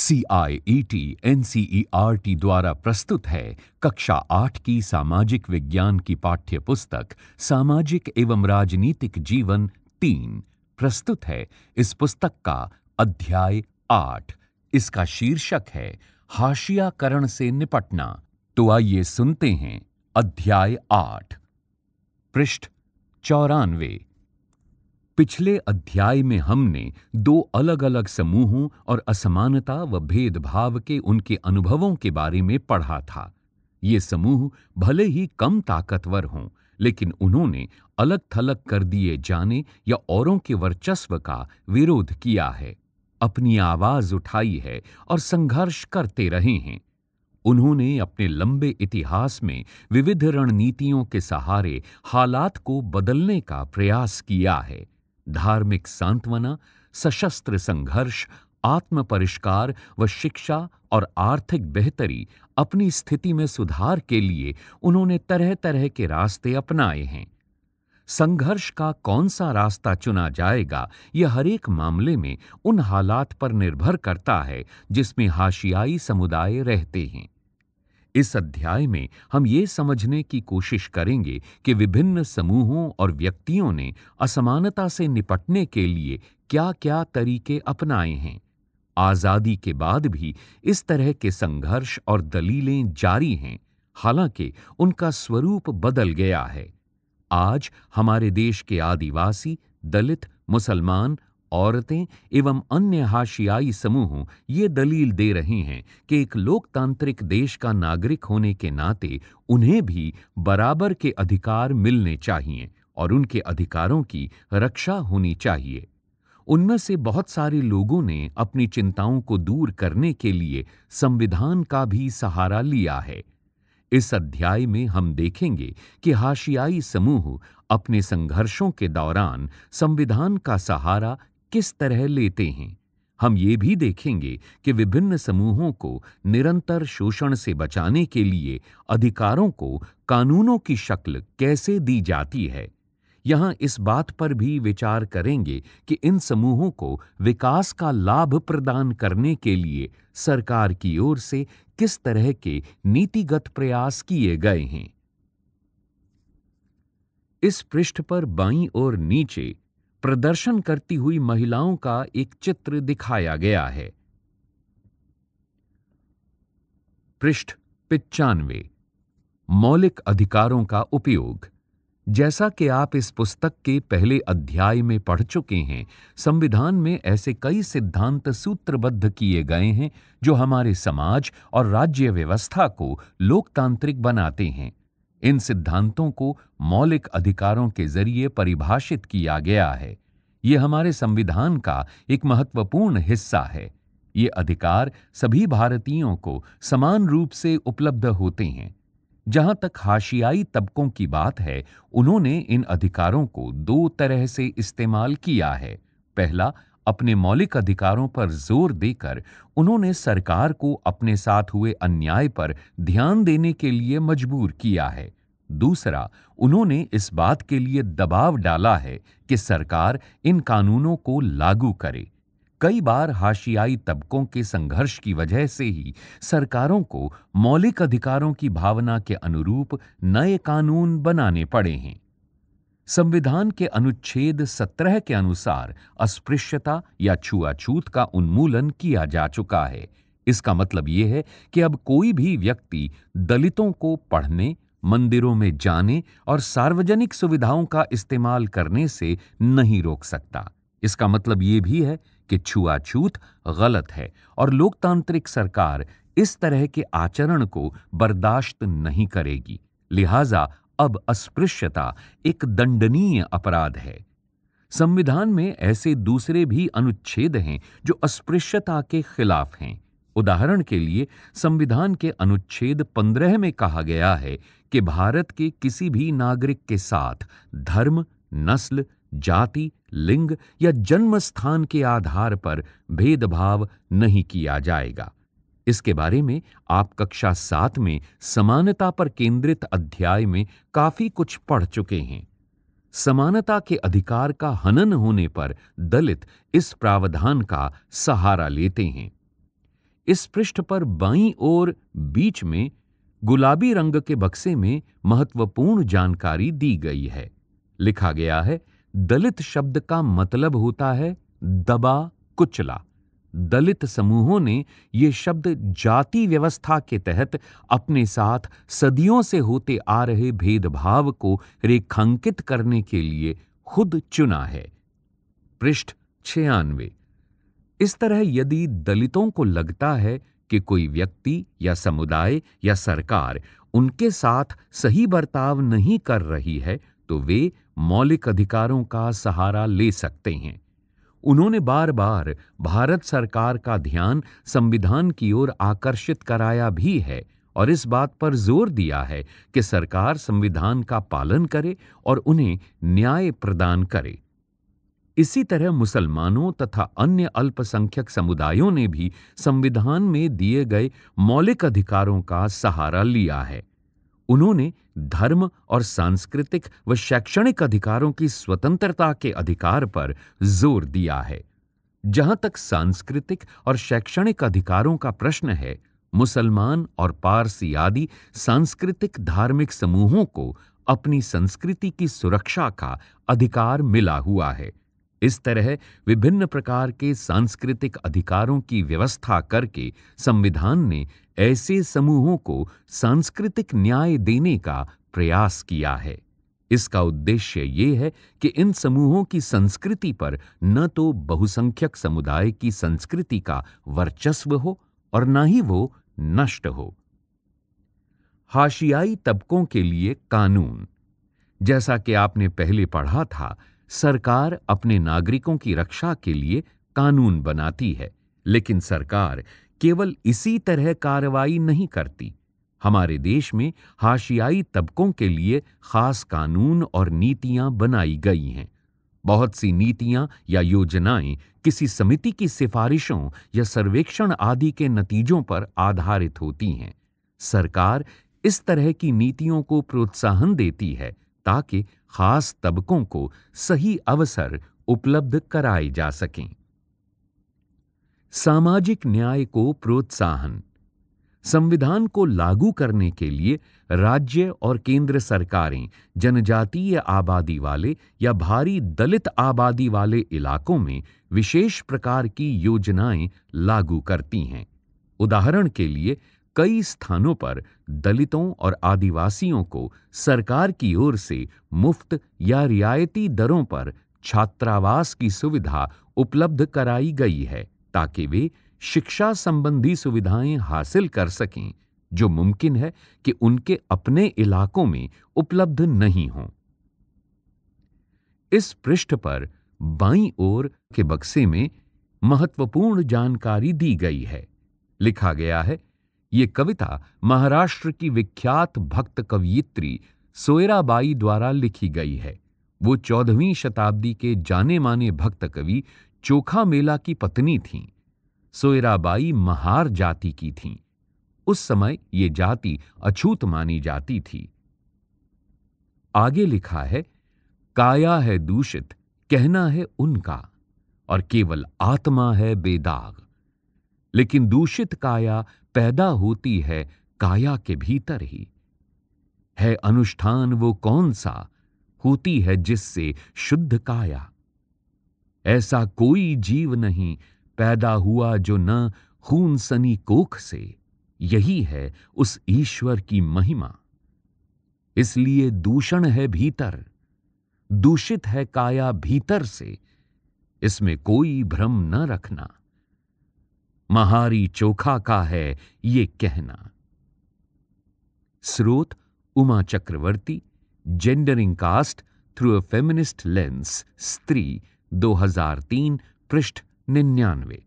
C I E T N C E R T द्वारा प्रस्तुत है कक्षा आठ की सामाजिक विज्ञान की पाठ्य पुस्तक सामाजिक एवं राजनीतिक जीवन तीन प्रस्तुत है इस पुस्तक का अध्याय आठ इसका शीर्षक है हाशियाकरण से निपटना तो आइए सुनते हैं अध्याय आठ पृष्ठ चौरानवे पिछले अध्याय में हमने दो अलग अलग समूहों और असमानता व भेदभाव के उनके अनुभवों के बारे में पढ़ा था ये समूह भले ही कम ताकतवर हों लेकिन उन्होंने अलग थलग कर दिए जाने या औरों के वर्चस्व का विरोध किया है अपनी आवाज उठाई है और संघर्ष करते रहे हैं उन्होंने अपने लंबे इतिहास में विविध रणनीतियों के सहारे हालात को बदलने का प्रयास किया है धार्मिक सांत्वना सशस्त्र संघर्ष आत्म परिष्कार व शिक्षा और आर्थिक बेहतरी अपनी स्थिति में सुधार के लिए उन्होंने तरह तरह के रास्ते अपनाए हैं संघर्ष का कौन सा रास्ता चुना जाएगा यह हरेक मामले में उन हालात पर निर्भर करता है जिसमें हाशियाई समुदाय रहते हैं इस अध्याय में हम ये समझने की कोशिश करेंगे कि विभिन्न समूहों और व्यक्तियों ने असमानता से निपटने के लिए क्या क्या तरीके अपनाए हैं आज़ादी के बाद भी इस तरह के संघर्ष और दलीलें जारी हैं हालांकि उनका स्वरूप बदल गया है आज हमारे देश के आदिवासी दलित मुसलमान औरतें एवं अन्य हाशियाई समूह ये दलील दे रहे हैं कि एक लोकतांत्रिक देश का नागरिक होने के नाते उन्हें भी बराबर के अधिकार मिलने चाहिए और उनके अधिकारों की रक्षा होनी चाहिए उनमें से बहुत सारे लोगों ने अपनी चिंताओं को दूर करने के लिए संविधान का भी सहारा लिया है इस अध्याय में हम देखेंगे कि हाशियाई समूह अपने संघर्षों के दौरान संविधान का सहारा किस तरह लेते हैं हम ये भी देखेंगे कि विभिन्न समूहों को निरंतर शोषण से बचाने के लिए अधिकारों को कानूनों की शक्ल कैसे दी जाती है यहां इस बात पर भी विचार करेंगे कि इन समूहों को विकास का लाभ प्रदान करने के लिए सरकार की ओर से किस तरह के नीतिगत प्रयास किए गए हैं इस पृष्ठ पर बाईं और नीचे प्रदर्शन करती हुई महिलाओं का एक चित्र दिखाया गया है पृष्ठ पिचानवे मौलिक अधिकारों का उपयोग जैसा कि आप इस पुस्तक के पहले अध्याय में पढ़ चुके हैं संविधान में ऐसे कई सिद्धांत सूत्रबद्ध किए गए हैं जो हमारे समाज और राज्य व्यवस्था को लोकतांत्रिक बनाते हैं इन सिद्धांतों को मौलिक अधिकारों के जरिए परिभाषित किया गया है ये हमारे संविधान का एक महत्वपूर्ण हिस्सा है ये अधिकार सभी भारतीयों को समान रूप से उपलब्ध होते हैं जहां तक हाशियाई तबकों की बात है उन्होंने इन अधिकारों को दो तरह से इस्तेमाल किया है पहला अपने मौलिक अधिकारों पर जोर देकर उन्होंने सरकार को अपने साथ हुए अन्याय पर ध्यान देने के लिए मजबूर किया है दूसरा उन्होंने इस बात के लिए दबाव डाला है कि सरकार इन कानूनों को लागू करे कई बार हाशियाई तबकों के संघर्ष की वजह से ही सरकारों को मौलिक अधिकारों की भावना के अनुरूप नए कानून बनाने पड़े हैं संविधान के अनुच्छेद 17 के अनुसार अस्पृश्यता या छुआछूत का उन्मूलन किया जा चुका है इसका मतलब यह है कि अब कोई भी व्यक्ति दलितों को पढ़ने मंदिरों में जाने और सार्वजनिक सुविधाओं का इस्तेमाल करने से नहीं रोक सकता इसका मतलब ये भी है कि छुआछूत गलत है और लोकतांत्रिक सरकार इस तरह के आचरण को बर्दाश्त नहीं करेगी लिहाजा अब अस्पृश्यता एक दंडनीय अपराध है संविधान में ऐसे दूसरे भी अनुच्छेद हैं जो अस्पृश्यता के खिलाफ हैं उदाहरण के लिए संविधान के अनुच्छेद 15 में कहा गया है कि भारत के किसी भी नागरिक के साथ धर्म नस्ल जाति लिंग या जन्म स्थान के आधार पर भेदभाव नहीं किया जाएगा इसके बारे में आप कक्षा सात में समानता पर केंद्रित अध्याय में काफी कुछ पढ़ चुके हैं समानता के अधिकार का हनन होने पर दलित इस प्रावधान का सहारा लेते हैं इस पृष्ठ पर बाई ओर बीच में गुलाबी रंग के बक्से में महत्वपूर्ण जानकारी दी गई है लिखा गया है दलित शब्द का मतलब होता है दबा कुचला दलित समूहों ने ये शब्द जाति व्यवस्था के तहत अपने साथ सदियों से होते आ रहे भेदभाव को रेखांकित करने के लिए खुद चुना है पृष्ठ छियानवे इस तरह यदि दलितों को लगता है कि कोई व्यक्ति या समुदाय या सरकार उनके साथ सही बर्ताव नहीं कर रही है तो वे मौलिक अधिकारों का सहारा ले सकते हैं उन्होंने बार बार भारत सरकार का ध्यान संविधान की ओर आकर्षित कराया भी है और इस बात पर जोर दिया है कि सरकार संविधान का पालन करे और उन्हें न्याय प्रदान करे इसी तरह मुसलमानों तथा अन्य अल्पसंख्यक समुदायों ने भी संविधान में दिए गए मौलिक अधिकारों का सहारा लिया है उन्होंने धर्म और सांस्कृतिक व शैक्षणिक अधिकारों की स्वतंत्रता के अधिकार पर जोर दिया है जहां तक सांस्कृतिक और शैक्षणिक अधिकारों का प्रश्न है मुसलमान और पारसी आदि सांस्कृतिक धार्मिक समूहों को अपनी संस्कृति की सुरक्षा का अधिकार मिला हुआ है इस तरह विभिन्न प्रकार के सांस्कृतिक अधिकारों की व्यवस्था करके संविधान ने ऐसे समूहों को सांस्कृतिक न्याय देने का प्रयास किया है इसका उद्देश्य ये है कि इन समूहों की संस्कृति पर न तो बहुसंख्यक समुदाय की संस्कृति का वर्चस्व हो और न ही वो नष्ट हो हाशियाई तबकों के लिए कानून जैसा कि आपने पहले पढ़ा था सरकार अपने नागरिकों की रक्षा के लिए कानून बनाती है लेकिन सरकार केवल इसी तरह कार्रवाई नहीं करती हमारे देश में हाशियाई तबकों के लिए खास कानून और नीतियां बनाई गई हैं बहुत सी नीतियां या योजनाएं किसी समिति की सिफारिशों या सर्वेक्षण आदि के नतीजों पर आधारित होती हैं सरकार इस तरह की नीतियों को प्रोत्साहन देती है ताकि खास तबकों को सही अवसर उपलब्ध कराए जा सकें सामाजिक न्याय को प्रोत्साहन संविधान को लागू करने के लिए राज्य और केंद्र सरकारें जनजातीय आबादी वाले या भारी दलित आबादी वाले इलाकों में विशेष प्रकार की योजनाएं लागू करती हैं उदाहरण के लिए कई स्थानों पर दलितों और आदिवासियों को सरकार की ओर से मुफ्त या रियायती दरों पर छात्रावास की सुविधा उपलब्ध कराई गई है ताकि वे शिक्षा संबंधी सुविधाएं हासिल कर सकें जो मुमकिन है कि उनके अपने इलाकों में उपलब्ध नहीं हों इस पृष्ठ पर बाई ओर के बक्से में महत्वपूर्ण जानकारी दी गई है लिखा गया है ये कविता महाराष्ट्र की विख्यात भक्त कवियत्री सोयराबाई द्वारा लिखी गई है वो चौदहवीं शताब्दी के जाने माने भक्त कवि चोखा मेला की पत्नी थीं सोयराबाई महार जाति की थीं उस समय ये जाति अछूत मानी जाती थी आगे लिखा है काया है दूषित कहना है उनका और केवल आत्मा है बेदाग लेकिन दूषित काया पैदा होती है काया के भीतर ही है अनुष्ठान वो कौन सा होती है जिससे शुद्ध काया ऐसा कोई जीव नहीं पैदा हुआ जो न खून सनी कोख से यही है उस ईश्वर की महिमा इसलिए दूषण है भीतर दूषित है काया भीतर से इसमें कोई भ्रम न रखना महारी चोखा का है ये कहना स्रोत Uma Chakravarti gendering caste through a feminist lens Stree 2003 पृष्ठ निन्यानवे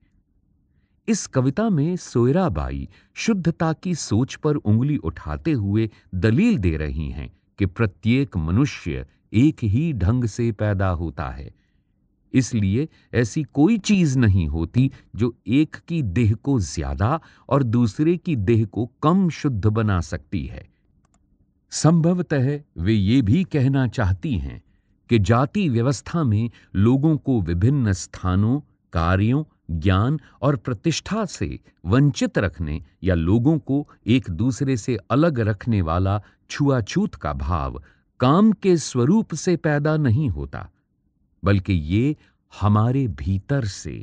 इस कविता में सोयराबाई शुद्धता की सोच पर उंगली उठाते हुए दलील दे रही हैं कि प्रत्येक मनुष्य एक ही ढंग से पैदा होता है इसलिए ऐसी कोई चीज नहीं होती जो एक की देह को ज्यादा और दूसरे की देह को कम शुद्ध बना सकती है संभवतः वे ये भी कहना चाहती हैं कि जाति व्यवस्था में लोगों को विभिन्न स्थानों कार्यों ज्ञान और प्रतिष्ठा से वंचित रखने या लोगों को एक दूसरे से अलग रखने वाला छुआछूत का भाव काम के स्वरूप से पैदा नहीं होता बल्कि ये हमारे भीतर से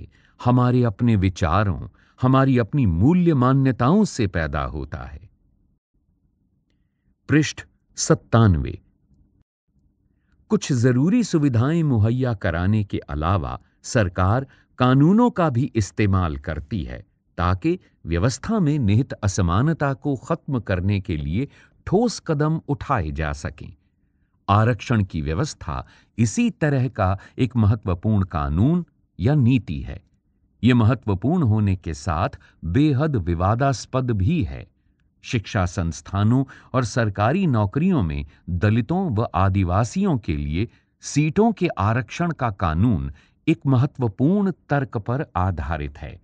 हमारे अपने विचारों हमारी अपनी मूल्य मान्यताओं से पैदा होता है पृष्ठ सत्तानवे कुछ ज़रूरी सुविधाएं मुहैया कराने के अलावा सरकार कानूनों का भी इस्तेमाल करती है ताकि व्यवस्था में निहित असमानता को खत्म करने के लिए ठोस कदम उठाए जा सकें आरक्षण की व्यवस्था इसी तरह का एक महत्वपूर्ण कानून या नीति है ये महत्वपूर्ण होने के साथ बेहद विवादास्पद भी है शिक्षा संस्थानों और सरकारी नौकरियों में दलितों व आदिवासियों के लिए सीटों के आरक्षण का कानून एक महत्वपूर्ण तर्क पर आधारित है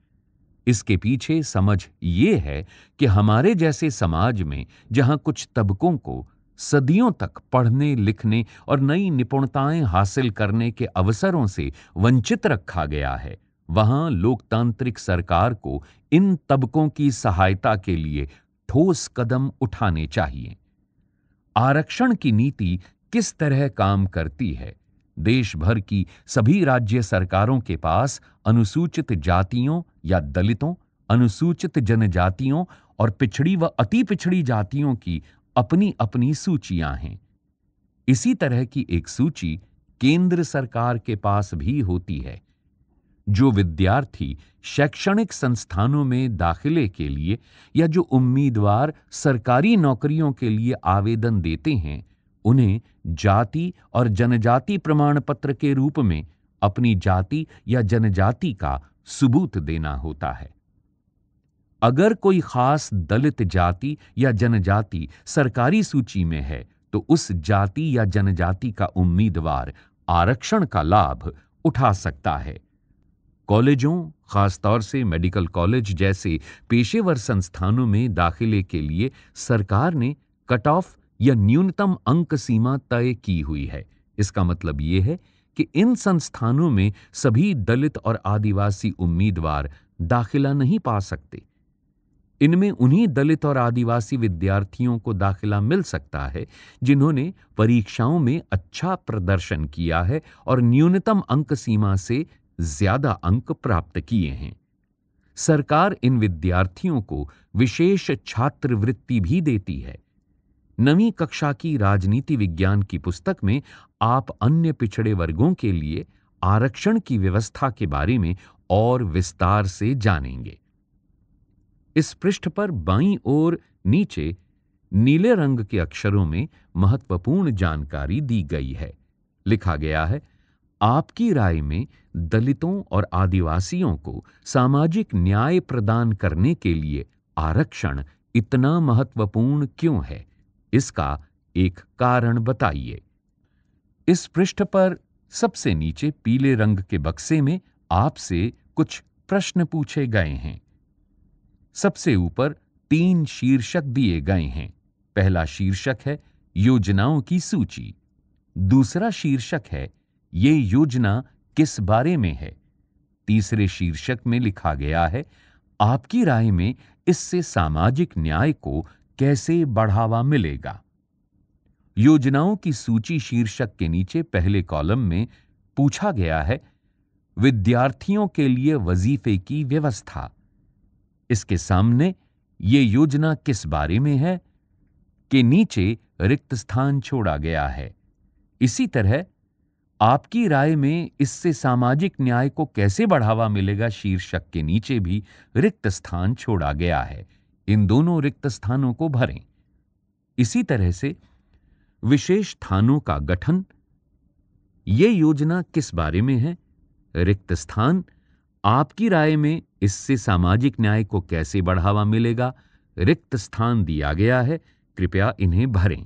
इसके पीछे समझ ये है कि हमारे जैसे समाज में जहां कुछ तबकों को सदियों तक पढ़ने लिखने और नई निपुणताएं हासिल करने के अवसरों से वंचित रखा गया है वहां लोकतांत्रिक सरकार को इन तबकों की सहायता के लिए ठोस कदम उठाने चाहिए आरक्षण की नीति किस तरह काम करती है देश भर की सभी राज्य सरकारों के पास अनुसूचित जातियों या दलितों अनुसूचित जनजातियों और पिछड़ी व अति पिछड़ी जातियों की अपनी अपनी सूचियां हैं इसी तरह की एक सूची केंद्र सरकार के पास भी होती है जो विद्यार्थी शैक्षणिक संस्थानों में दाखिले के लिए या जो उम्मीदवार सरकारी नौकरियों के लिए आवेदन देते हैं उन्हें जाति और जनजाति प्रमाण पत्र के रूप में अपनी जाति या जनजाति का सबूत देना होता है अगर कोई खास दलित जाति या जनजाति सरकारी सूची में है तो उस जाति या जनजाति का उम्मीदवार आरक्षण का लाभ उठा सकता है कॉलेजों खासतौर से मेडिकल कॉलेज जैसे पेशेवर संस्थानों में दाखिले के लिए सरकार ने कट ऑफ या न्यूनतम अंक सीमा तय की हुई है इसका मतलब ये है कि इन संस्थानों में सभी दलित और आदिवासी उम्मीदवार दाखिला नहीं पा सकते इनमें उन्हीं दलित और आदिवासी विद्यार्थियों को दाखिला मिल सकता है जिन्होंने परीक्षाओं में अच्छा प्रदर्शन किया है और न्यूनतम अंक सीमा से ज्यादा अंक प्राप्त किए हैं सरकार इन विद्यार्थियों को विशेष छात्रवृत्ति भी देती है नवी कक्षा की राजनीति विज्ञान की पुस्तक में आप अन्य पिछड़े वर्गों के लिए आरक्षण की व्यवस्था के बारे में और विस्तार से जानेंगे इस पृष्ठ पर बाई ओर नीचे नीले रंग के अक्षरों में महत्वपूर्ण जानकारी दी गई है लिखा गया है आपकी राय में दलितों और आदिवासियों को सामाजिक न्याय प्रदान करने के लिए आरक्षण इतना महत्वपूर्ण क्यों है इसका एक कारण बताइए इस पृष्ठ पर सबसे नीचे पीले रंग के बक्से में आपसे कुछ प्रश्न पूछे गए हैं सबसे ऊपर तीन शीर्षक दिए गए हैं पहला शीर्षक है योजनाओं की सूची दूसरा शीर्षक है ये योजना किस बारे में है तीसरे शीर्षक में लिखा गया है आपकी राय में इससे सामाजिक न्याय को कैसे बढ़ावा मिलेगा योजनाओं की सूची शीर्षक के नीचे पहले कॉलम में पूछा गया है विद्यार्थियों के लिए वजीफे की व्यवस्था इसके सामने ये योजना किस बारे में है के नीचे रिक्त स्थान छोड़ा गया है इसी तरह आपकी राय में इससे सामाजिक न्याय को कैसे बढ़ावा मिलेगा शीर्षक के नीचे भी रिक्त स्थान छोड़ा गया है इन दोनों रिक्त स्थानों को भरें इसी तरह से विशेष स्थानों का गठन ये योजना किस बारे में है रिक्त स्थान आपकी राय में इससे सामाजिक न्याय को कैसे बढ़ावा मिलेगा रिक्त स्थान दिया गया है कृपया इन्हें भरें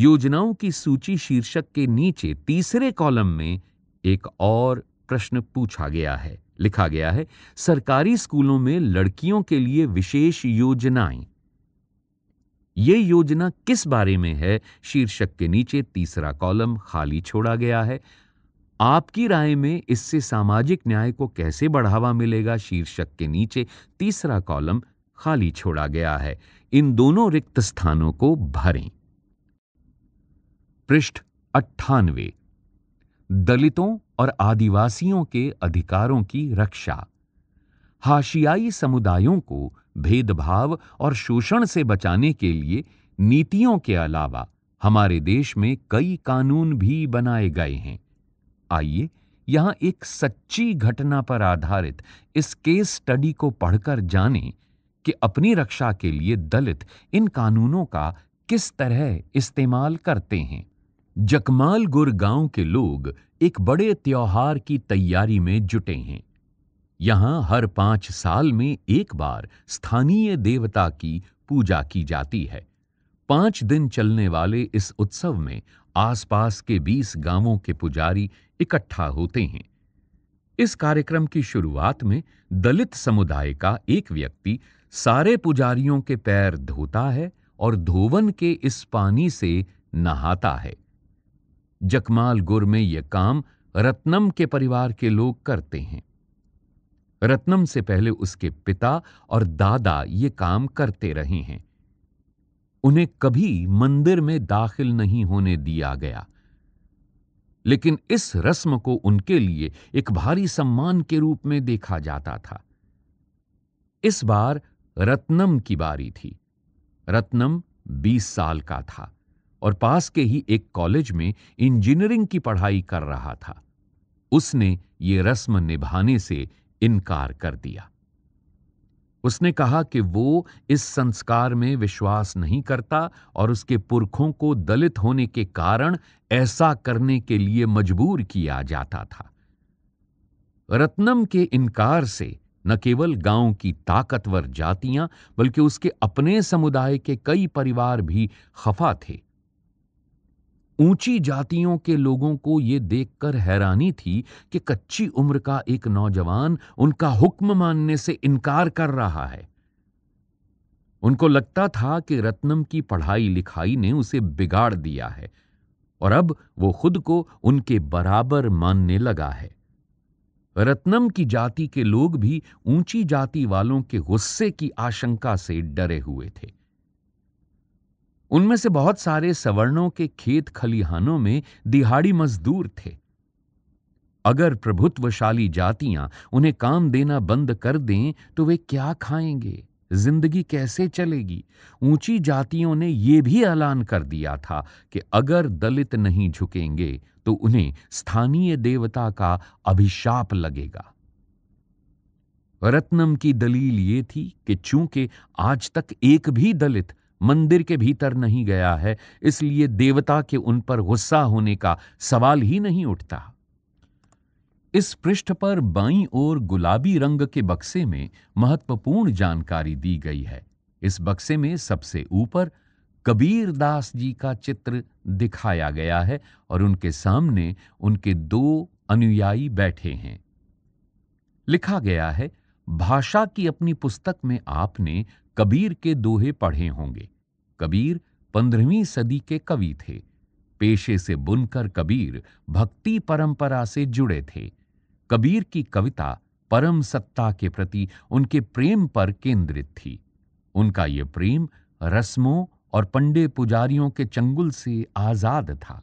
योजनाओं की सूची शीर्षक के नीचे तीसरे कॉलम में एक और प्रश्न पूछा गया है लिखा गया है सरकारी स्कूलों में लड़कियों के लिए विशेष योजनाएं ये योजना किस बारे में है शीर्षक के नीचे तीसरा कॉलम खाली छोड़ा गया है आपकी राय में इससे सामाजिक न्याय को कैसे बढ़ावा मिलेगा शीर्षक के नीचे तीसरा कॉलम खाली छोड़ा गया है इन दोनों रिक्त स्थानों को भरें पृष्ठ अट्ठानवे दलितों और आदिवासियों के अधिकारों की रक्षा हाशियाई समुदायों को भेदभाव और शोषण से बचाने के लिए नीतियों के अलावा हमारे देश में कई कानून भी बनाए गए हैं आइए यहाँ एक सच्ची घटना पर आधारित इस केस स्टडी को पढ़कर जानें कि अपनी रक्षा के लिए दलित इन कानूनों का किस तरह इस्तेमाल करते हैं जकमालगुर गांव के लोग एक बड़े त्योहार की तैयारी में जुटे हैं यहां हर पांच साल में एक बार स्थानीय देवता की पूजा की जाती है पांच दिन चलने वाले इस उत्सव में आसपास के बीस गांवों के पुजारी इकट्ठा होते हैं इस कार्यक्रम की शुरुआत में दलित समुदाय का एक व्यक्ति सारे पुजारियों के पैर धोता है और धोवन के इस पानी से नहाता है जकमालगुर में यह काम रत्नम के परिवार के लोग करते हैं रत्नम से पहले उसके पिता और दादा ये काम करते रहे हैं उन्हें कभी मंदिर में दाखिल नहीं होने दिया गया लेकिन इस रस्म को उनके लिए एक भारी सम्मान के रूप में देखा जाता था इस बार रत्नम की बारी थी रत्नम बीस साल का था और पास के ही एक कॉलेज में इंजीनियरिंग की पढ़ाई कर रहा था उसने ये रस्म निभाने से इनकार कर दिया उसने कहा कि वो इस संस्कार में विश्वास नहीं करता और उसके पुरखों को दलित होने के कारण ऐसा करने के लिए मजबूर किया जाता था रत्नम के इनकार से न केवल गांव की ताकतवर जातियां बल्कि उसके अपने समुदाय के कई परिवार भी खफा थे ऊंची जातियों के लोगों को ये देखकर हैरानी थी कि कच्ची उम्र का एक नौजवान उनका हुक्म मानने से इनकार कर रहा है उनको लगता था कि रत्नम की पढ़ाई लिखाई ने उसे बिगाड़ दिया है और अब वो खुद को उनके बराबर मानने लगा है रत्नम की जाति के लोग भी ऊंची जाति वालों के गुस्से की आशंका से डरे हुए थे उनमें से बहुत सारे सवर्णों के खेत खलिहानों में दिहाड़ी मजदूर थे अगर प्रभुत्वशाली जातियां उन्हें काम देना बंद कर दें तो वे क्या खाएंगे जिंदगी कैसे चलेगी ऊंची जातियों ने यह भी ऐलान कर दिया था कि अगर दलित नहीं झुकेंगे तो उन्हें स्थानीय देवता का अभिशाप लगेगा रत्नम की दलील ये थी कि चूंकि आज तक एक भी दलित मंदिर के भीतर नहीं गया है इसलिए देवता के उन पर गुस्सा होने का सवाल ही नहीं उठता इस पृष्ठ पर बाईं ओर गुलाबी रंग के बक्से में महत्वपूर्ण जानकारी दी गई है इस बक्से में सबसे ऊपर कबीर दास जी का चित्र दिखाया गया है और उनके सामने उनके दो अनुयायी बैठे हैं लिखा गया है भाषा की अपनी पुस्तक में आपने कबीर के दोहे पढ़े होंगे कबीर पंद्रहवीं सदी के कवि थे पेशे से बुनकर कबीर भक्ति परंपरा से जुड़े थे कबीर की कविता परम सत्ता के प्रति उनके प्रेम पर केंद्रित थी उनका यह प्रेम रस्मों और पंडे पुजारियों के चंगुल से आज़ाद था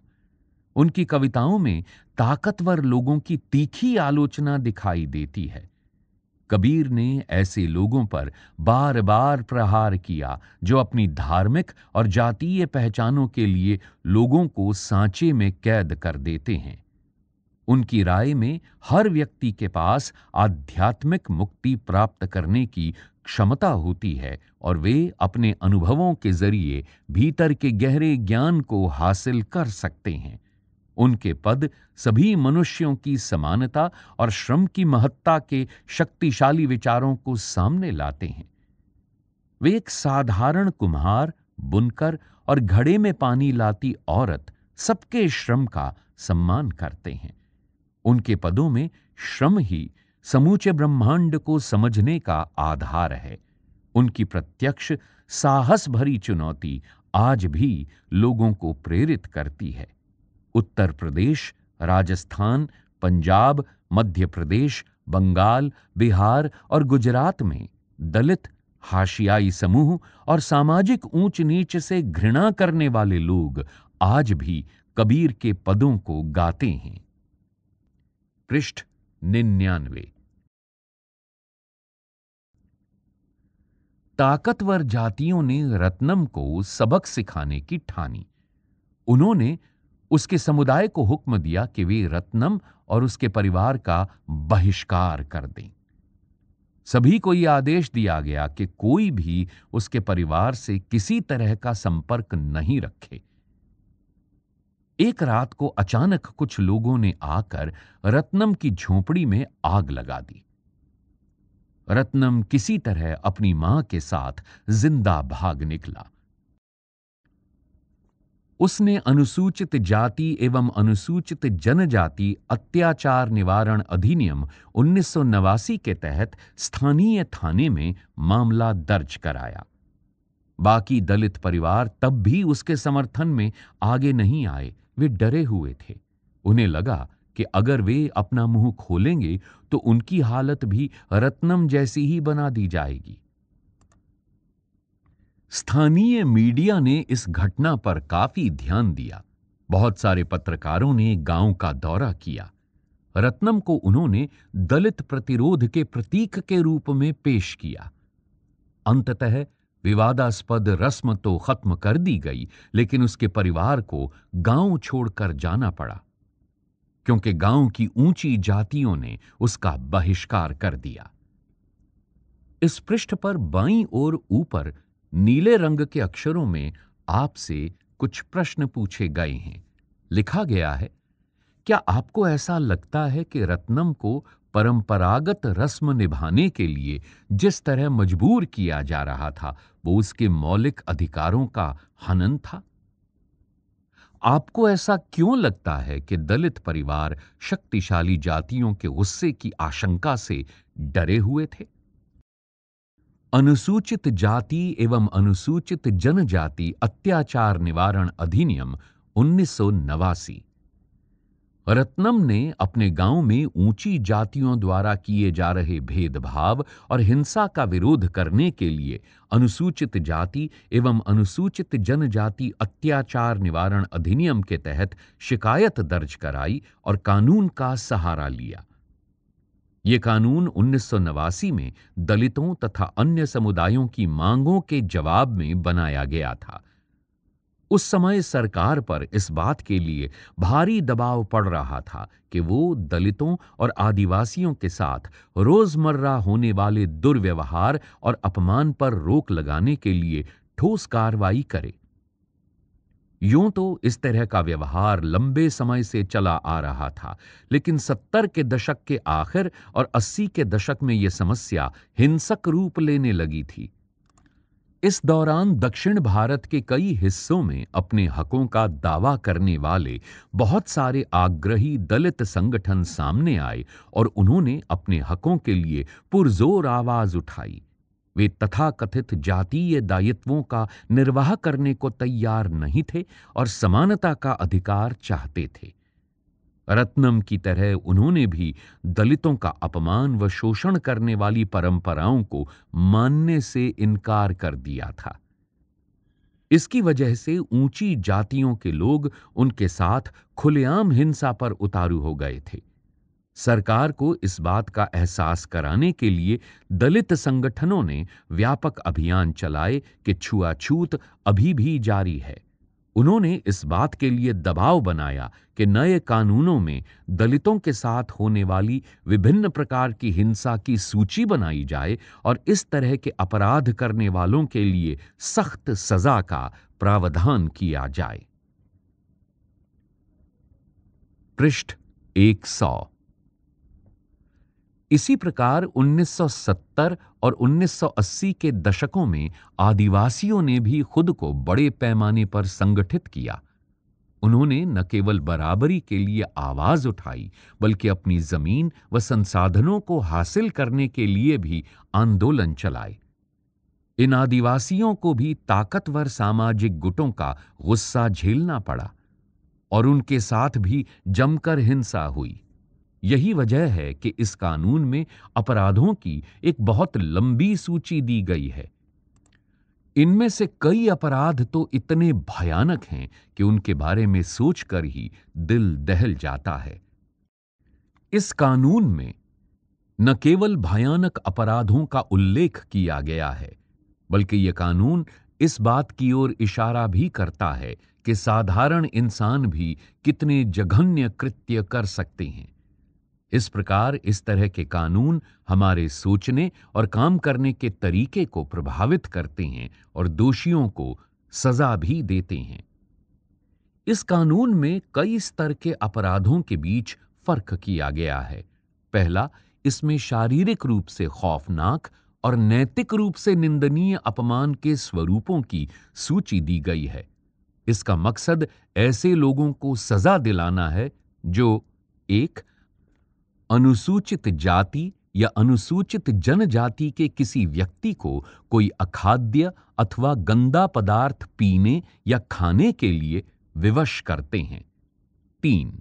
उनकी कविताओं में ताकतवर लोगों की तीखी आलोचना दिखाई देती है कबीर ने ऐसे लोगों पर बार बार प्रहार किया जो अपनी धार्मिक और जातीय पहचानों के लिए लोगों को सांचे में कैद कर देते हैं उनकी राय में हर व्यक्ति के पास आध्यात्मिक मुक्ति प्राप्त करने की क्षमता होती है और वे अपने अनुभवों के जरिए भीतर के गहरे ज्ञान को हासिल कर सकते हैं उनके पद सभी मनुष्यों की समानता और श्रम की महत्ता के शक्तिशाली विचारों को सामने लाते हैं वे एक साधारण कुम्हार बुनकर और घड़े में पानी लाती औरत सबके श्रम का सम्मान करते हैं उनके पदों में श्रम ही समूचे ब्रह्मांड को समझने का आधार है उनकी प्रत्यक्ष साहस भरी चुनौती आज भी लोगों को प्रेरित करती है उत्तर प्रदेश राजस्थान पंजाब मध्य प्रदेश बंगाल बिहार और गुजरात में दलित हाशियाई समूह और सामाजिक ऊंच नीच से घृणा करने वाले लोग आज भी कबीर के पदों को गाते हैं पृष्ठ निन्यानवे ताकतवर जातियों ने रत्नम को सबक सिखाने की ठानी उन्होंने उसके समुदाय को हुक्म दिया कि वे रत्नम और उसके परिवार का बहिष्कार कर दें सभी को यह आदेश दिया गया कि कोई भी उसके परिवार से किसी तरह का संपर्क नहीं रखे एक रात को अचानक कुछ लोगों ने आकर रत्नम की झोपड़ी में आग लगा दी रत्नम किसी तरह अपनी मां के साथ जिंदा भाग निकला उसने अनुसूचित जाति एवं अनुसूचित जनजाति अत्याचार निवारण अधिनियम उन्नीस के तहत स्थानीय थाने में मामला दर्ज कराया बाकी दलित परिवार तब भी उसके समर्थन में आगे नहीं आए वे डरे हुए थे उन्हें लगा कि अगर वे अपना मुंह खोलेंगे तो उनकी हालत भी रत्नम जैसी ही बना दी जाएगी स्थानीय मीडिया ने इस घटना पर काफी ध्यान दिया बहुत सारे पत्रकारों ने गांव का दौरा किया रत्नम को उन्होंने दलित प्रतिरोध के प्रतीक के रूप में पेश किया अंततः विवादास्पद रस्म तो खत्म कर दी गई लेकिन उसके परिवार को गांव छोड़कर जाना पड़ा क्योंकि गांव की ऊंची जातियों ने उसका बहिष्कार कर दिया इस पृष्ठ पर बाईं ओर ऊपर नीले रंग के अक्षरों में आपसे कुछ प्रश्न पूछे गए हैं लिखा गया है क्या आपको ऐसा लगता है कि रत्नम को परंपरागत रस्म निभाने के लिए जिस तरह मजबूर किया जा रहा था वो उसके मौलिक अधिकारों का हनन था आपको ऐसा क्यों लगता है कि दलित परिवार शक्तिशाली जातियों के गुस्से की आशंका से डरे हुए थे अनुसूचित जाति एवं अनुसूचित जनजाति अत्याचार निवारण अधिनियम उन्नीस रत्नम ने अपने गांव में ऊंची जातियों द्वारा किए जा रहे भेदभाव और हिंसा का विरोध करने के लिए अनुसूचित जाति एवं अनुसूचित जनजाति अत्याचार निवारण अधिनियम के तहत शिकायत दर्ज कराई और कानून का सहारा लिया ये कानून उन्नीस में दलितों तथा अन्य समुदायों की मांगों के जवाब में बनाया गया था उस समय सरकार पर इस बात के लिए भारी दबाव पड़ रहा था कि वो दलितों और आदिवासियों के साथ रोजमर्रा होने वाले दुर्व्यवहार और अपमान पर रोक लगाने के लिए ठोस कार्रवाई करे यूं तो इस तरह का व्यवहार लंबे समय से चला आ रहा था लेकिन सत्तर के दशक के आखिर और अस्सी के दशक में यह समस्या हिंसक रूप लेने लगी थी इस दौरान दक्षिण भारत के कई हिस्सों में अपने हकों का दावा करने वाले बहुत सारे आग्रही दलित संगठन सामने आए और उन्होंने अपने हकों के लिए पुरजोर आवाज उठाई वे तथाकथित जातीय दायित्वों का निर्वाह करने को तैयार नहीं थे और समानता का अधिकार चाहते थे रत्नम की तरह उन्होंने भी दलितों का अपमान व शोषण करने वाली परंपराओं को मानने से इनकार कर दिया था इसकी वजह से ऊंची जातियों के लोग उनके साथ खुलेआम हिंसा पर उतारू हो गए थे सरकार को इस बात का एहसास कराने के लिए दलित संगठनों ने व्यापक अभियान चलाए कि छुआछूत अभी भी जारी है उन्होंने इस बात के लिए दबाव बनाया कि नए कानूनों में दलितों के साथ होने वाली विभिन्न प्रकार की हिंसा की सूची बनाई जाए और इस तरह के अपराध करने वालों के लिए सख्त सजा का प्रावधान किया जाए पृष्ठ एक सौ इसी प्रकार 1970 और 1980 के दशकों में आदिवासियों ने भी खुद को बड़े पैमाने पर संगठित किया उन्होंने न केवल बराबरी के लिए आवाज उठाई बल्कि अपनी जमीन व संसाधनों को हासिल करने के लिए भी आंदोलन चलाए इन आदिवासियों को भी ताकतवर सामाजिक गुटों का गुस्सा झेलना पड़ा और उनके साथ भी जमकर हिंसा हुई यही वजह है कि इस कानून में अपराधों की एक बहुत लंबी सूची दी गई है इनमें से कई अपराध तो इतने भयानक हैं कि उनके बारे में सोचकर ही दिल दहल जाता है इस कानून में न केवल भयानक अपराधों का उल्लेख किया गया है बल्कि यह कानून इस बात की ओर इशारा भी करता है कि साधारण इंसान भी कितने जघन्य कृत्य कर सकते हैं इस प्रकार इस तरह के कानून हमारे सोचने और काम करने के तरीके को प्रभावित करते हैं और दोषियों को सजा भी देते हैं इस कानून में कई स्तर के अपराधों के बीच फर्क किया गया है पहला इसमें शारीरिक रूप से खौफनाक और नैतिक रूप से निंदनीय अपमान के स्वरूपों की सूची दी गई है इसका मकसद ऐसे लोगों को सजा दिलाना है जो एक अनुसूचित जाति या अनुसूचित जनजाति के किसी व्यक्ति को कोई अखाद्य अथवा गंदा पदार्थ पीने या खाने के लिए विवश करते हैं तीन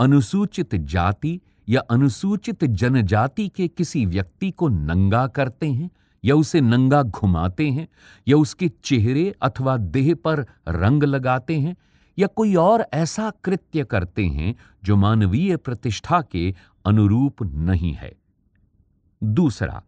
अनुसूचित जाति या अनुसूचित जनजाति के किसी व्यक्ति को नंगा करते हैं या उसे नंगा घुमाते हैं या उसके चेहरे अथवा देह पर रंग लगाते हैं या कोई और ऐसा कृत्य करते हैं जो मानवीय प्रतिष्ठा के अनुरूप नहीं है दूसरा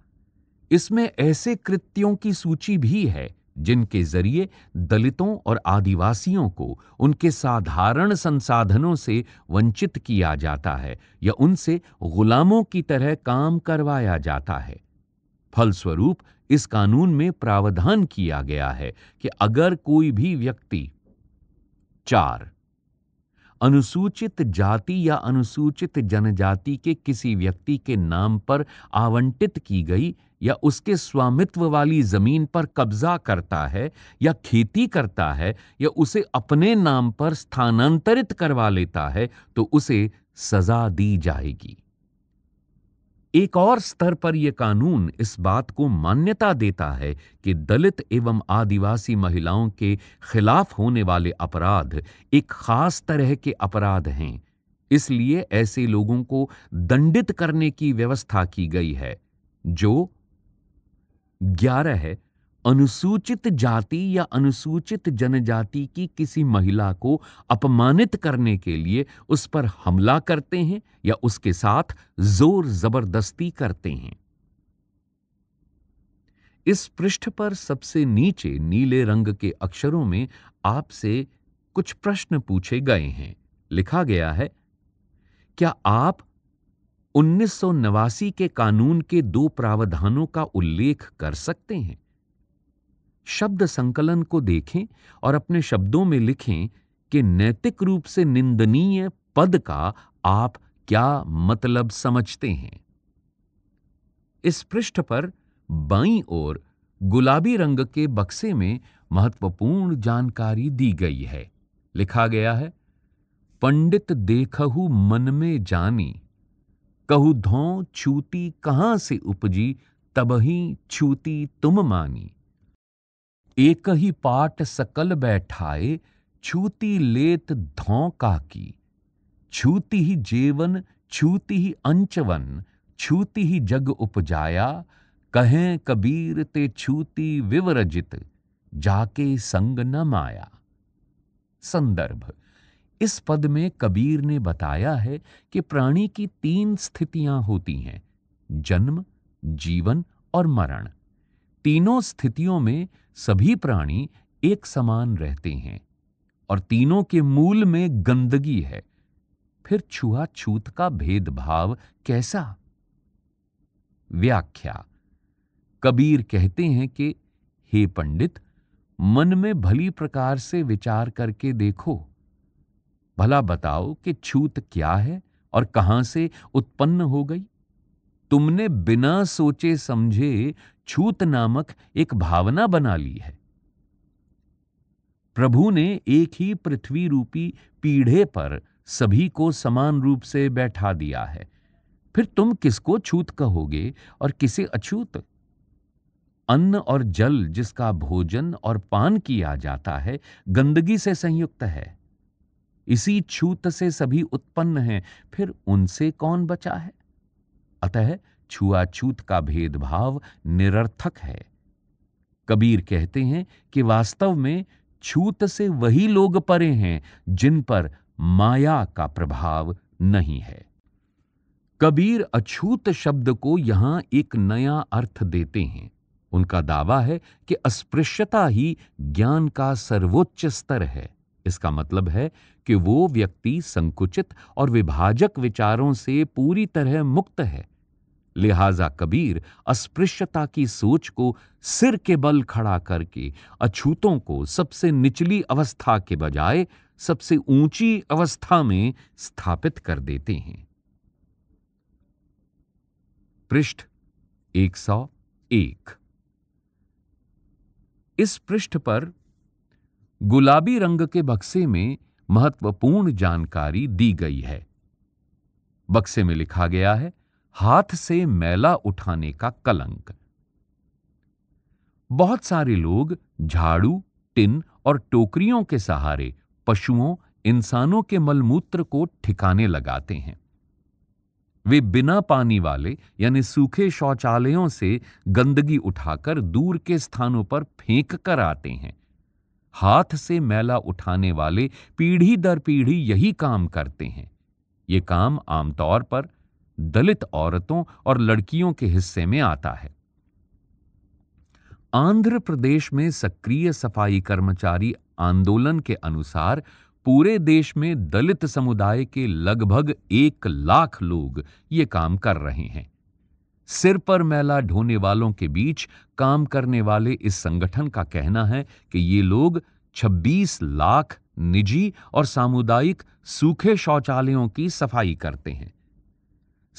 इसमें ऐसे कृत्यों की सूची भी है जिनके जरिए दलितों और आदिवासियों को उनके साधारण संसाधनों से वंचित किया जाता है या उनसे गुलामों की तरह काम करवाया जाता है फलस्वरूप इस कानून में प्रावधान किया गया है कि अगर कोई भी व्यक्ति चार अनुसूचित जाति या अनुसूचित जनजाति के किसी व्यक्ति के नाम पर आवंटित की गई या उसके स्वामित्व वाली जमीन पर कब्जा करता है या खेती करता है या उसे अपने नाम पर स्थानांतरित करवा लेता है तो उसे सजा दी जाएगी एक और स्तर पर यह कानून इस बात को मान्यता देता है कि दलित एवं आदिवासी महिलाओं के खिलाफ होने वाले अपराध एक खास तरह के अपराध हैं इसलिए ऐसे लोगों को दंडित करने की व्यवस्था की गई है जो ग्यारह है अनुसूचित जाति या अनुसूचित जनजाति की किसी महिला को अपमानित करने के लिए उस पर हमला करते हैं या उसके साथ जोर जबरदस्ती करते हैं इस पृष्ठ पर सबसे नीचे नीले रंग के अक्षरों में आपसे कुछ प्रश्न पूछे गए हैं लिखा गया है क्या आप उन्नीस के कानून के दो प्रावधानों का उल्लेख कर सकते हैं शब्द संकलन को देखें और अपने शब्दों में लिखें कि नैतिक रूप से निंदनीय पद का आप क्या मतलब समझते हैं इस पृष्ठ पर बाई ओर गुलाबी रंग के बक्से में महत्वपूर्ण जानकारी दी गई है लिखा गया है पंडित देखहु मन में जानी कहु धों छूती कहां से उपजी ही छूती तुम मानी एक ही पाट सकल बैठाए छूती लेत धौ की छूती ही जेवन छूती ही अंचवन छूती ही जग उपजाया कहें कबीर ते छूती विवरजित जाके संग न माया संदर्भ इस पद में कबीर ने बताया है कि प्राणी की तीन स्थितियां होती हैं जन्म जीवन और मरण तीनों स्थितियों में सभी प्राणी एक समान रहते हैं और तीनों के मूल में गंदगी है फिर छुआछूत का भेदभाव कैसा व्याख्या कबीर कहते हैं कि हे पंडित मन में भली प्रकार से विचार करके देखो भला बताओ कि छूत क्या है और कहां से उत्पन्न हो गई तुमने बिना सोचे समझे छूत नामक एक भावना बना ली है प्रभु ने एक ही पृथ्वी रूपी पीढ़े पर सभी को समान रूप से बैठा दिया है फिर तुम किसको छूत कहोगे और किसे अछूत अन्न और जल जिसका भोजन और पान किया जाता है गंदगी से संयुक्त है इसी छूत से सभी उत्पन्न हैं फिर उनसे कौन बचा है अतः छुआछूत का भेदभाव निरर्थक है कबीर कहते हैं कि वास्तव में छूत से वही लोग परे हैं जिन पर माया का प्रभाव नहीं है कबीर अछूत शब्द को यहां एक नया अर्थ देते हैं उनका दावा है कि अस्पृश्यता ही ज्ञान का सर्वोच्च स्तर है इसका मतलब है कि वो व्यक्ति संकुचित और विभाजक विचारों से पूरी तरह मुक्त है लिहाजा कबीर अस्पृश्यता की सोच को सिर के बल खड़ा करके अछूतों को सबसे निचली अवस्था के बजाय सबसे ऊंची अवस्था में स्थापित कर देते हैं पृष्ठ 101 इस पृष्ठ पर गुलाबी रंग के बक्से में महत्वपूर्ण जानकारी दी गई है बक्से में लिखा गया है हाथ से मैला उठाने का कलंक बहुत सारे लोग झाड़ू टिन और टोकरियों के सहारे पशुओं इंसानों के मलमूत्र को ठिकाने लगाते हैं वे बिना पानी वाले यानी सूखे शौचालयों से गंदगी उठाकर दूर के स्थानों पर फेंक कर आते हैं हाथ से मैला उठाने वाले पीढ़ी दर पीढ़ी यही काम करते हैं ये काम आमतौर पर दलित औरतों और लड़कियों के हिस्से में आता है आंध्र प्रदेश में सक्रिय सफाई कर्मचारी आंदोलन के अनुसार पूरे देश में दलित समुदाय के लगभग एक लाख लोग ये काम कर रहे हैं सिर पर मैला ढोने वालों के बीच काम करने वाले इस संगठन का कहना है कि ये लोग 26 लाख निजी और सामुदायिक सूखे शौचालयों की सफाई करते हैं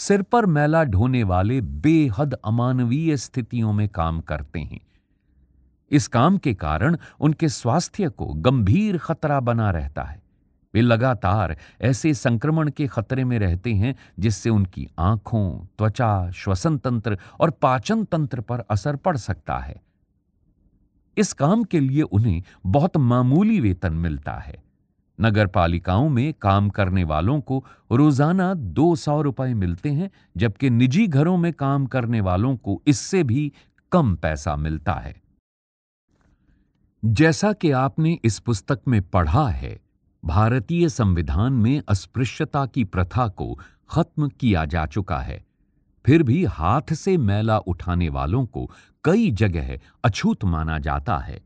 सिर पर मैला ढोने वाले बेहद अमानवीय स्थितियों में काम करते हैं इस काम के कारण उनके स्वास्थ्य को गंभीर खतरा बना रहता है वे लगातार ऐसे संक्रमण के खतरे में रहते हैं जिससे उनकी आंखों त्वचा श्वसन तंत्र और पाचन तंत्र पर असर पड़ सकता है इस काम के लिए उन्हें बहुत मामूली वेतन मिलता है नगर पालिकाओं में काम करने वालों को रोजाना दो सौ रुपए मिलते हैं जबकि निजी घरों में काम करने वालों को इससे भी कम पैसा मिलता है जैसा कि आपने इस पुस्तक में पढ़ा है भारतीय संविधान में अस्पृश्यता की प्रथा को खत्म किया जा चुका है फिर भी हाथ से मैला उठाने वालों को कई जगह अछूत माना जाता है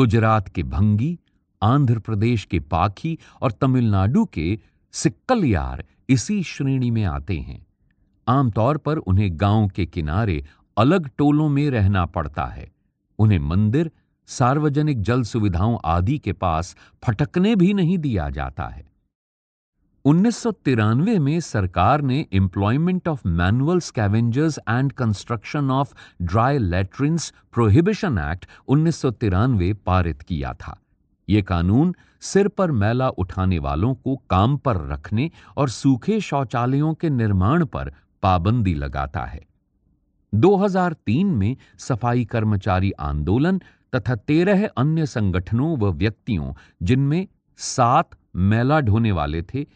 गुजरात के भंगी आंध्र प्रदेश के पाखी और तमिलनाडु के सिक्कलियार इसी श्रेणी में आते हैं आमतौर पर उन्हें गांव के किनारे अलग टोलों में रहना पड़ता है उन्हें मंदिर सार्वजनिक जल सुविधाओं आदि के पास फटकने भी नहीं दिया जाता है उन्नीस में सरकार ने employment of manual scavengers and construction of dry latrines prohibition act उन्नीस पारित किया था ये कानून सिर पर मैला उठाने वालों को काम पर रखने और सूखे शौचालयों के निर्माण पर पाबंदी लगाता है 2003 में सफाई कर्मचारी आंदोलन तथा तेरह अन्य संगठनों व व्यक्तियों जिनमें सात मैला ढोने वाले थे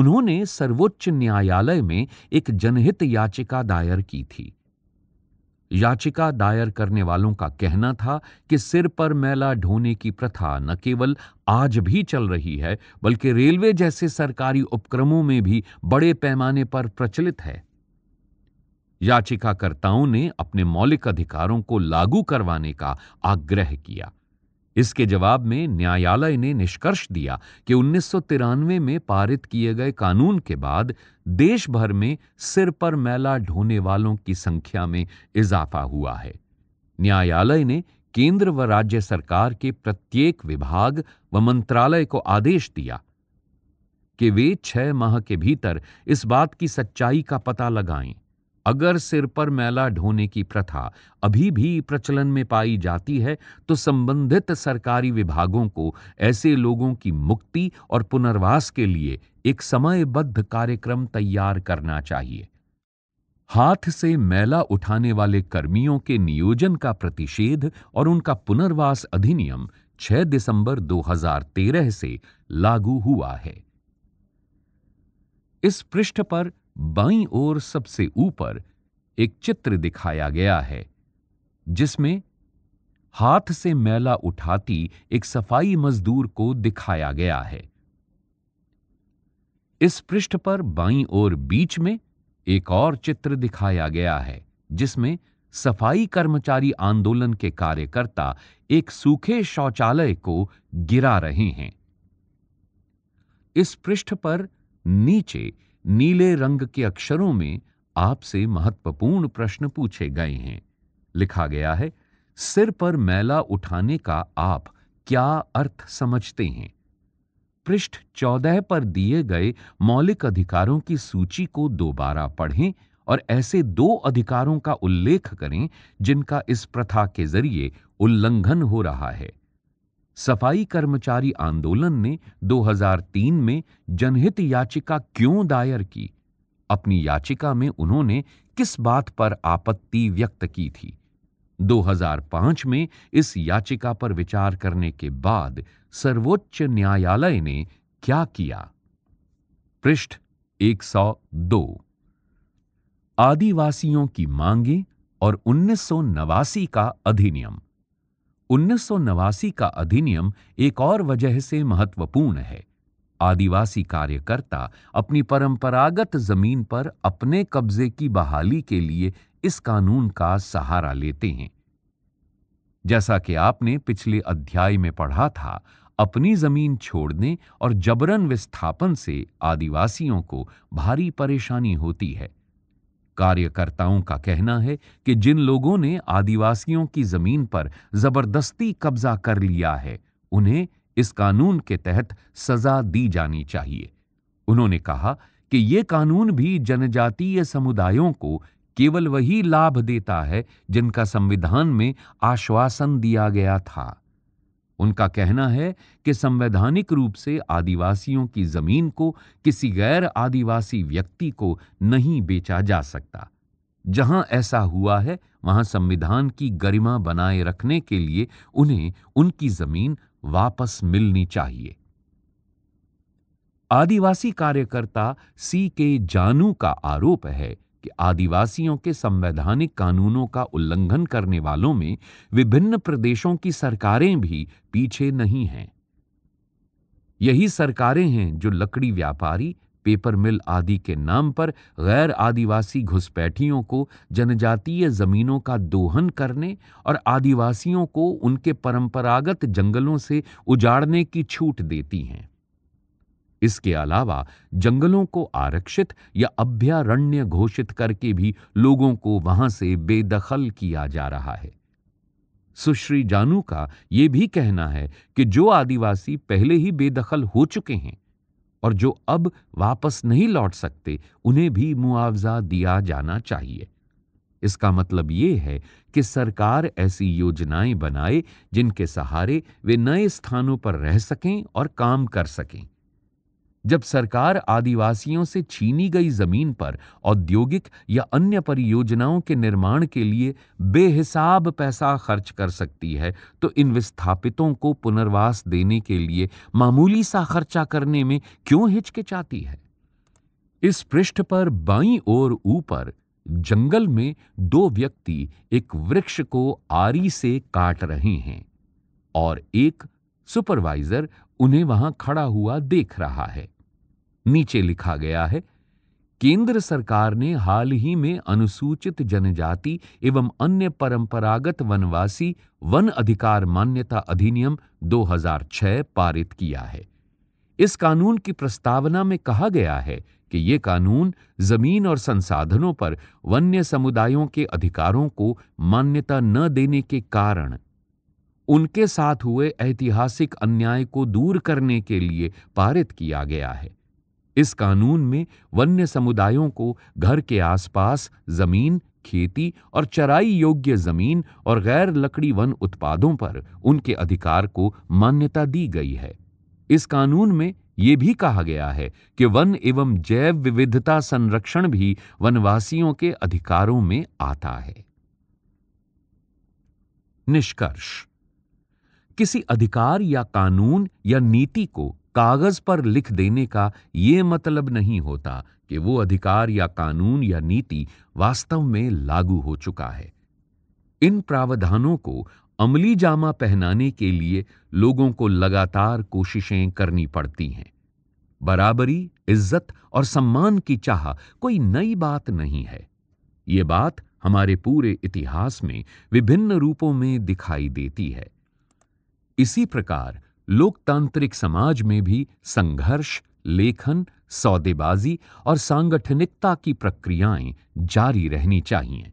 उन्होंने सर्वोच्च न्यायालय में एक जनहित याचिका दायर की थी याचिका दायर करने वालों का कहना था कि सिर पर मैला ढोने की प्रथा न केवल आज भी चल रही है बल्कि रेलवे जैसे सरकारी उपक्रमों में भी बड़े पैमाने पर प्रचलित है याचिकाकर्ताओं ने अपने मौलिक अधिकारों को लागू करवाने का आग्रह किया इसके जवाब में न्यायालय ने निष्कर्ष दिया कि उन्नीस में पारित किए गए कानून के बाद देश भर में सिर पर मैला ढोने वालों की संख्या में इजाफा हुआ है न्यायालय ने केंद्र व राज्य सरकार के प्रत्येक विभाग व मंत्रालय को आदेश दिया कि वे छह माह के भीतर इस बात की सच्चाई का पता लगाएं अगर सिर पर मैला ढोने की प्रथा अभी भी प्रचलन में पाई जाती है तो संबंधित सरकारी विभागों को ऐसे लोगों की मुक्ति और पुनर्वास के लिए एक समयबद्ध कार्यक्रम तैयार करना चाहिए हाथ से मैला उठाने वाले कर्मियों के नियोजन का प्रतिषेध और उनका पुनर्वास अधिनियम 6 दिसंबर 2013 से लागू हुआ है इस पृष्ठ पर बाई ओर सबसे ऊपर एक चित्र दिखाया गया है जिसमें हाथ से मैला उठाती एक सफाई मजदूर को दिखाया गया है इस पृष्ठ पर बाई ओर बीच में एक और चित्र दिखाया गया है जिसमें सफाई कर्मचारी आंदोलन के कार्यकर्ता एक सूखे शौचालय को गिरा रहे हैं इस पृष्ठ पर नीचे नीले रंग के अक्षरों में आपसे महत्वपूर्ण प्रश्न पूछे गए हैं लिखा गया है सिर पर मैला उठाने का आप क्या अर्थ समझते हैं पृष्ठ चौदह पर दिए गए मौलिक अधिकारों की सूची को दोबारा पढ़ें और ऐसे दो अधिकारों का उल्लेख करें जिनका इस प्रथा के जरिए उल्लंघन हो रहा है सफाई कर्मचारी आंदोलन ने 2003 में जनहित याचिका क्यों दायर की अपनी याचिका में उन्होंने किस बात पर आपत्ति व्यक्त की थी 2005 में इस याचिका पर विचार करने के बाद सर्वोच्च न्यायालय ने क्या किया पृष्ठ 102 आदिवासियों की मांगे और उन्नीस का अधिनियम 1989 का अधिनियम एक और वजह से महत्वपूर्ण है आदिवासी कार्यकर्ता अपनी परंपरागत जमीन पर अपने कब्जे की बहाली के लिए इस कानून का सहारा लेते हैं जैसा कि आपने पिछले अध्याय में पढ़ा था अपनी जमीन छोड़ने और जबरन विस्थापन से आदिवासियों को भारी परेशानी होती है कार्यकर्ताओं का कहना है कि जिन लोगों ने आदिवासियों की जमीन पर जबरदस्ती कब्जा कर लिया है उन्हें इस कानून के तहत सजा दी जानी चाहिए उन्होंने कहा कि ये कानून भी जनजातीय समुदायों को केवल वही लाभ देता है जिनका संविधान में आश्वासन दिया गया था उनका कहना है कि संवैधानिक रूप से आदिवासियों की जमीन को किसी गैर आदिवासी व्यक्ति को नहीं बेचा जा सकता जहां ऐसा हुआ है वहां संविधान की गरिमा बनाए रखने के लिए उन्हें उनकी जमीन वापस मिलनी चाहिए आदिवासी कार्यकर्ता सी के जानू का आरोप है कि आदिवासियों के संवैधानिक कानूनों का उल्लंघन करने वालों में विभिन्न प्रदेशों की सरकारें भी पीछे नहीं हैं यही सरकारें हैं जो लकड़ी व्यापारी पेपर मिल आदि के नाम पर गैर आदिवासी घुसपैठियों को जनजातीय जमीनों का दोहन करने और आदिवासियों को उनके परंपरागत जंगलों से उजाड़ने की छूट देती हैं इसके अलावा जंगलों को आरक्षित या अभ्यारण्य घोषित करके भी लोगों को वहां से बेदखल किया जा रहा है सुश्री जानू का ये भी कहना है कि जो आदिवासी पहले ही बेदखल हो चुके हैं और जो अब वापस नहीं लौट सकते उन्हें भी मुआवजा दिया जाना चाहिए इसका मतलब ये है कि सरकार ऐसी योजनाएं बनाए जिनके सहारे वे नए स्थानों पर रह सकें और काम कर सकें जब सरकार आदिवासियों से छीनी गई जमीन पर औद्योगिक या अन्य परियोजनाओं के निर्माण के लिए बेहिसाब पैसा खर्च कर सकती है तो इन विस्थापितों को पुनर्वास देने के लिए मामूली सा खर्चा करने में क्यों हिचकिचाती है इस पृष्ठ पर बाई ओर ऊपर जंगल में दो व्यक्ति एक वृक्ष को आरी से काट रहे हैं और एक सुपरवाइजर उन्हें वहां खड़ा हुआ देख रहा है नीचे लिखा गया है केंद्र सरकार ने हाल ही में अनुसूचित जनजाति एवं अन्य परंपरागत वनवासी वन अधिकार मान्यता अधिनियम 2006 पारित किया है इस कानून की प्रस्तावना में कहा गया है कि ये कानून जमीन और संसाधनों पर वन्य समुदायों के अधिकारों को मान्यता न देने के कारण उनके साथ हुए ऐतिहासिक अन्याय को दूर करने के लिए पारित किया गया है इस कानून में वन्य समुदायों को घर के आसपास जमीन खेती और चराई योग्य जमीन और गैर लकड़ी वन उत्पादों पर उनके अधिकार को मान्यता दी गई है इस कानून में ये भी कहा गया है कि वन एवं जैव विविधता संरक्षण भी वनवासियों के अधिकारों में आता है निष्कर्ष किसी अधिकार या कानून या नीति को कागज पर लिख देने का ये मतलब नहीं होता कि वो अधिकार या कानून या नीति वास्तव में लागू हो चुका है इन प्रावधानों को अमली जामा पहनाने के लिए लोगों को लगातार कोशिशें करनी पड़ती हैं बराबरी इज्जत और सम्मान की चाह कोई नई बात नहीं है ये बात हमारे पूरे इतिहास में विभिन्न रूपों में दिखाई देती है इसी प्रकार लोकतांत्रिक समाज में भी संघर्ष लेखन सौदेबाजी और सांगठनिकता की प्रक्रियाएं जारी रहनी चाहिए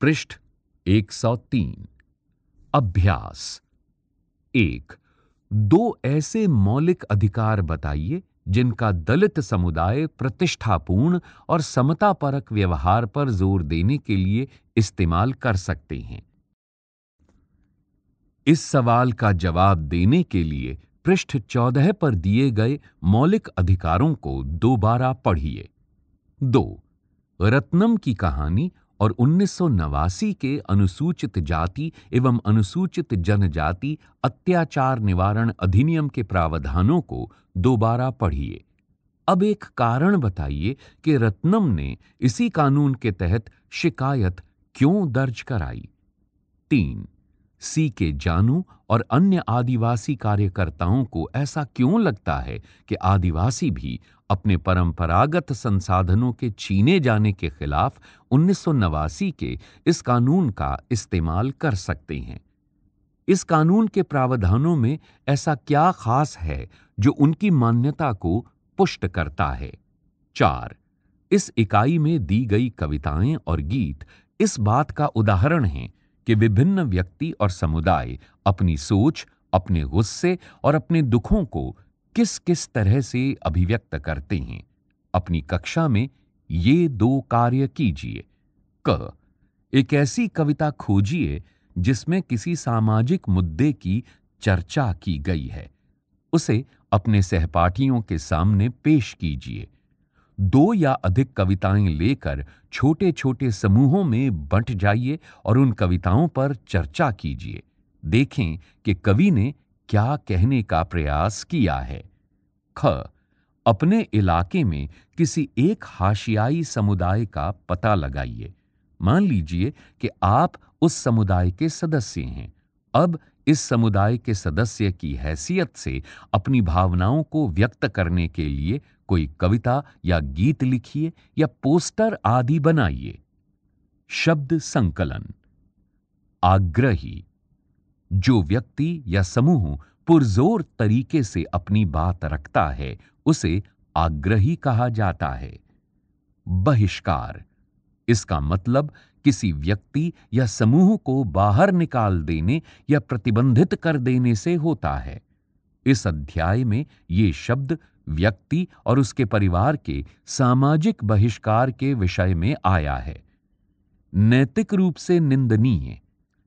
पृष्ठ 103 अभ्यास एक दो ऐसे मौलिक अधिकार बताइए जिनका दलित समुदाय प्रतिष्ठापूर्ण और समतापरक व्यवहार पर जोर देने के लिए इस्तेमाल कर सकते हैं इस सवाल का जवाब देने के लिए पृष्ठ चौदह पर दिए गए मौलिक अधिकारों को दोबारा पढ़िए दो रत्नम की कहानी और उन्नीस के अनुसूचित जाति एवं अनुसूचित जनजाति अत्याचार निवारण अधिनियम के प्रावधानों को दोबारा पढ़िए अब एक कारण बताइए कि रत्नम ने इसी कानून के तहत शिकायत क्यों दर्ज कराई तीन सी के जानू और अन्य आदिवासी कार्यकर्ताओं को ऐसा क्यों लगता है कि आदिवासी भी अपने परंपरागत संसाधनों के छीने जाने के खिलाफ उन्नीस के इस कानून का इस्तेमाल कर सकते हैं इस कानून के प्रावधानों में ऐसा क्या खास है जो उनकी मान्यता को पुष्ट करता है चार इस इकाई में दी गई कविताएं और गीत इस बात का उदाहरण हैं कि विभिन्न व्यक्ति और समुदाय अपनी सोच अपने गुस्से और अपने दुखों को किस किस तरह से अभिव्यक्त करते हैं अपनी कक्षा में ये दो कार्य कीजिए क एक ऐसी कविता खोजिए जिसमें किसी सामाजिक मुद्दे की चर्चा की गई है उसे अपने सहपाठियों के सामने पेश कीजिए दो या अधिक कविताएं लेकर छोटे छोटे समूहों में बंट जाइए और उन कविताओं पर चर्चा कीजिए देखें कि कवि ने क्या कहने का प्रयास किया है ख अपने इलाके में किसी एक हाशियाई समुदाय का पता लगाइए मान लीजिए कि आप उस समुदाय के सदस्य हैं अब इस समुदाय के सदस्य की हैसियत से अपनी भावनाओं को व्यक्त करने के लिए कोई कविता या गीत लिखिए या पोस्टर आदि बनाइए शब्द संकलन आग्रही जो व्यक्ति या समूह पुरजोर तरीके से अपनी बात रखता है उसे आग्रही कहा जाता है बहिष्कार इसका मतलब किसी व्यक्ति या समूह को बाहर निकाल देने या प्रतिबंधित कर देने से होता है इस अध्याय में ये शब्द व्यक्ति और उसके परिवार के सामाजिक बहिष्कार के विषय में आया है नैतिक रूप से निंदनीय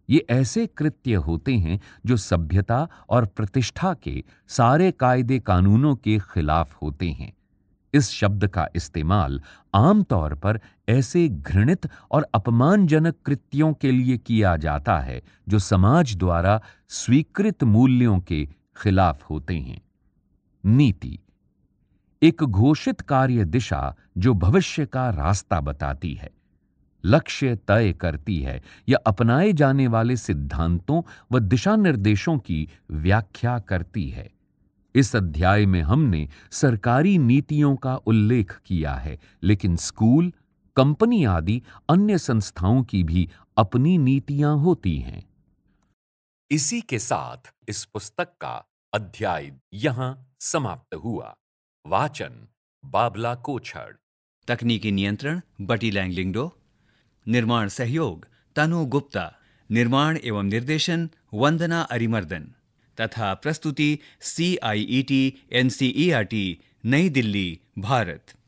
ये ऐसे कृत्य होते हैं जो सभ्यता और प्रतिष्ठा के सारे कायदे कानूनों के खिलाफ होते हैं इस शब्द का इस्तेमाल आमतौर पर ऐसे घृणित और अपमानजनक कृत्यों के लिए किया जाता है जो समाज द्वारा स्वीकृत मूल्यों के खिलाफ होते हैं नीति एक घोषित कार्य दिशा जो भविष्य का रास्ता बताती है लक्ष्य तय करती है या अपनाए जाने वाले सिद्धांतों व दिशा निर्देशों की व्याख्या करती है इस अध्याय में हमने सरकारी नीतियों का उल्लेख किया है लेकिन स्कूल कंपनी आदि अन्य संस्थाओं की भी अपनी नीतियां होती हैं इसी के साथ इस पुस्तक का अध्याय यहां समाप्त हुआ वाचन बाबला कोछड़ तकनीकी नियंत्रण बटी लैंगलिंगडो निर्माण सहयोग तनु गुप्ता निर्माण एवं निर्देशन वंदना अरिमर्दन तथा प्रस्तुति C I E T N C E R T नई दिल्ली भारत